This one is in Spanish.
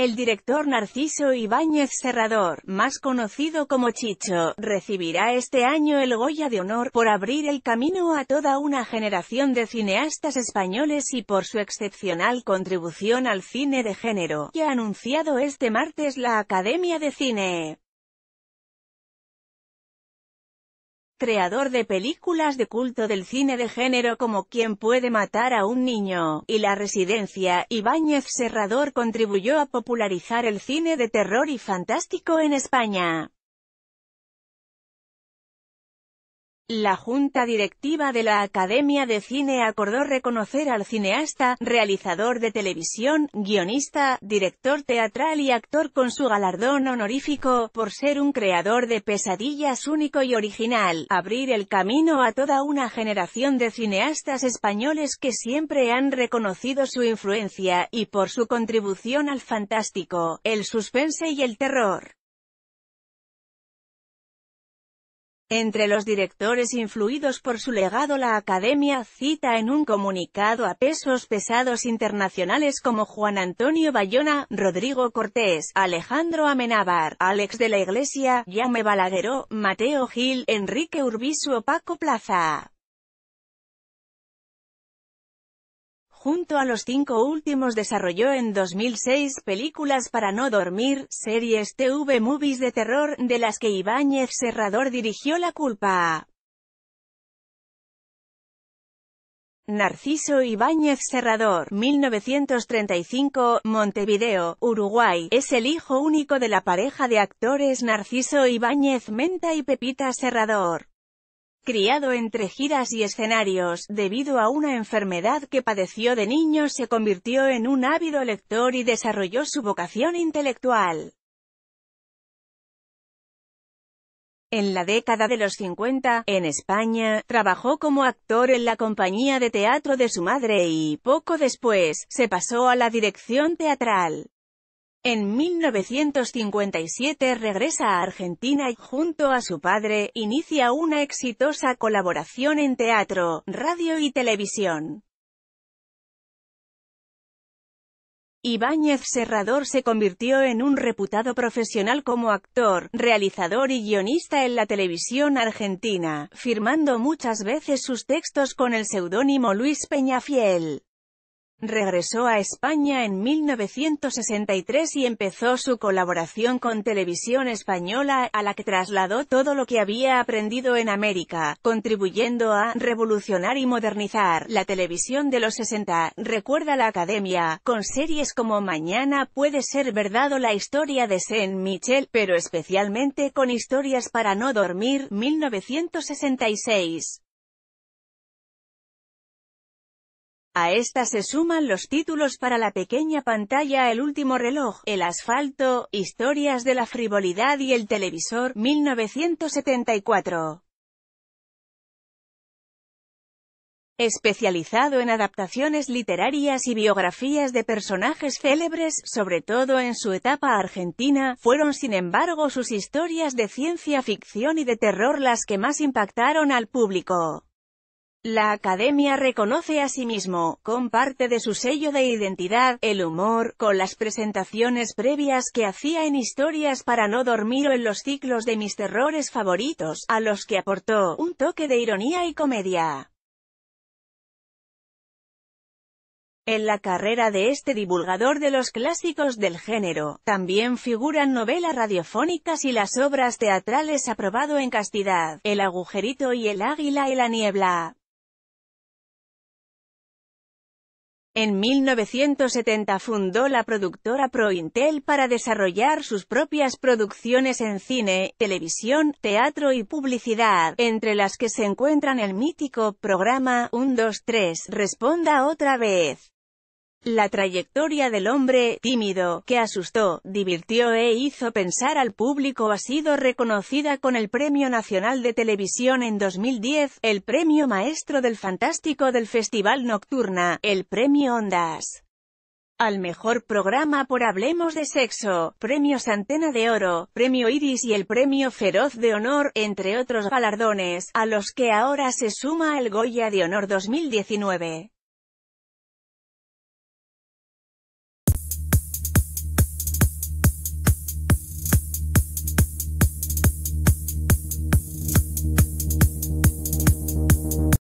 El director Narciso Ibáñez Serrador, más conocido como Chicho, recibirá este año el Goya de Honor por abrir el camino a toda una generación de cineastas españoles y por su excepcional contribución al cine de género, que ha anunciado este martes la Academia de Cine. creador de películas de culto del cine de género como Quien puede matar a un niño, y La Residencia, Ibáñez Serrador contribuyó a popularizar el cine de terror y fantástico en España. La junta directiva de la Academia de Cine acordó reconocer al cineasta, realizador de televisión, guionista, director teatral y actor con su galardón honorífico, por ser un creador de pesadillas único y original, abrir el camino a toda una generación de cineastas españoles que siempre han reconocido su influencia, y por su contribución al fantástico, el suspense y el terror. Entre los directores influidos por su legado la Academia cita en un comunicado a pesos pesados internacionales como Juan Antonio Bayona, Rodrigo Cortés, Alejandro Amenábar, Alex de la Iglesia, Yame Balagueró, Mateo Gil, Enrique Urbizu o Paco Plaza. junto a los cinco últimos desarrolló en 2006 películas para no dormir, series TV movies de terror, de las que Ibáñez Serrador dirigió La culpa. Narciso Ibáñez Serrador, 1935, Montevideo, Uruguay, es el hijo único de la pareja de actores Narciso Ibáñez Menta y Pepita Serrador criado entre giras y escenarios, debido a una enfermedad que padeció de niño se convirtió en un ávido lector y desarrolló su vocación intelectual. En la década de los 50, en España, trabajó como actor en la compañía de teatro de su madre y, poco después, se pasó a la dirección teatral. En 1957 regresa a Argentina y, junto a su padre, inicia una exitosa colaboración en teatro, radio y televisión. Ibáñez Serrador se convirtió en un reputado profesional como actor, realizador y guionista en la televisión argentina, firmando muchas veces sus textos con el seudónimo Luis Peñafiel. Regresó a España en 1963 y empezó su colaboración con Televisión Española, a la que trasladó todo lo que había aprendido en América, contribuyendo a revolucionar y modernizar la televisión de los 60. Recuerda la academia, con series como Mañana puede ser verdad o la historia de Saint Michel, pero especialmente con historias para no dormir, 1966. A esta se suman los títulos para la pequeña pantalla El último reloj, El asfalto, Historias de la frivolidad y El televisor, 1974. Especializado en adaptaciones literarias y biografías de personajes célebres, sobre todo en su etapa argentina, fueron sin embargo sus historias de ciencia ficción y de terror las que más impactaron al público. La Academia reconoce a sí mismo, con parte de su sello de identidad, el humor, con las presentaciones previas que hacía en historias para no dormir o en los ciclos de mis terrores favoritos, a los que aportó un toque de ironía y comedia. En la carrera de este divulgador de los clásicos del género, también figuran novelas radiofónicas y las obras teatrales aprobado en castidad, El agujerito y el águila y la niebla. En 1970 fundó la productora ProIntel para desarrollar sus propias producciones en cine, televisión, teatro y publicidad, entre las que se encuentran el mítico programa 123 Responda otra vez. La trayectoria del hombre, tímido, que asustó, divirtió e hizo pensar al público ha sido reconocida con el Premio Nacional de Televisión en 2010, el Premio Maestro del Fantástico del Festival Nocturna, el Premio Ondas. Al mejor programa por Hablemos de Sexo, Premios Antena de Oro, Premio Iris y el Premio Feroz de Honor, entre otros galardones, a los que ahora se suma el Goya de Honor 2019.